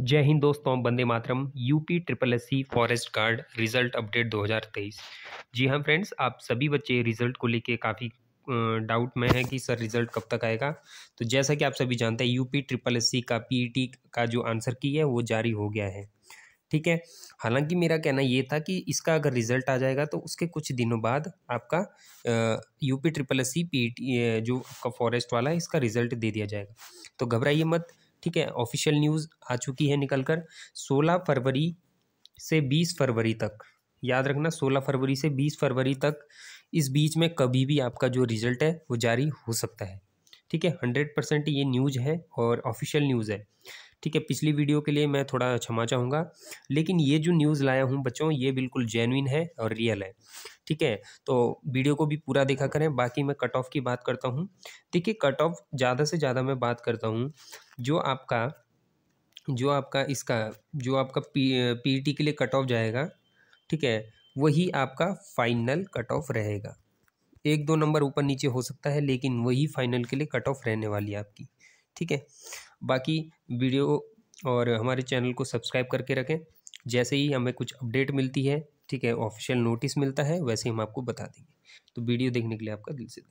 जय हिंद दोस्तों बंदे मातरम UP triple S C forest guard result update 2023 जी हाँ फ्रेंड्स आप सभी बच्चे रिजल्ट को लेके काफ़ी डाउट में है कि सर रिजल्ट कब तक आएगा तो जैसा कि आप सभी जानते हैं यूपी ट्रिपल एस सी का पीईटी का जो आंसर की है वो जारी हो गया है ठीक है हालांकि मेरा कहना ये था कि इसका अगर रिजल्ट आ जाएगा तो उसके कुछ दिनों बाद आपका UP triple S C P जो आपका फॉरेस्ट वाला है इसका रिजल्ट दे दिया जाएगा तो घबराइए मत ठीक है ऑफिशियल न्यूज़ आ चुकी है निकलकर 16 फरवरी से 20 फरवरी तक याद रखना 16 फरवरी से 20 फरवरी तक इस बीच में कभी भी आपका जो रिजल्ट है वो जारी हो सकता है ठीक है हंड्रेड परसेंट ये न्यूज़ है और ऑफिशियल न्यूज़ है ठीक है पिछली वीडियो के लिए मैं थोड़ा क्षमा चाहूँगा लेकिन ये जो न्यूज़ लाया हूँ बच्चों ये बिल्कुल जेनविन है और रियल है ठीक है तो वीडियो को भी पूरा देखा करें बाकी मैं कट ऑफ की बात करता हूँ देखिए कट ऑफ ज़्यादा से ज़्यादा मैं बात करता हूँ जो आपका जो आपका इसका जो आपका पी पी e के लिए कट ऑफ जाएगा ठीक है वही आपका फाइनल कट ऑफ रहेगा एक दो नंबर ऊपर नीचे हो सकता है लेकिन वही फाइनल के लिए कट ऑफ रहने वाली है आपकी ठीक है बाकी वीडियो और हमारे चैनल को सब्सक्राइब करके रखें जैसे ही हमें कुछ अपडेट मिलती है ठीक है ऑफिशियल नोटिस मिलता है वैसे हम आपको बता देंगे तो वीडियो देखने के लिए आपका दिल से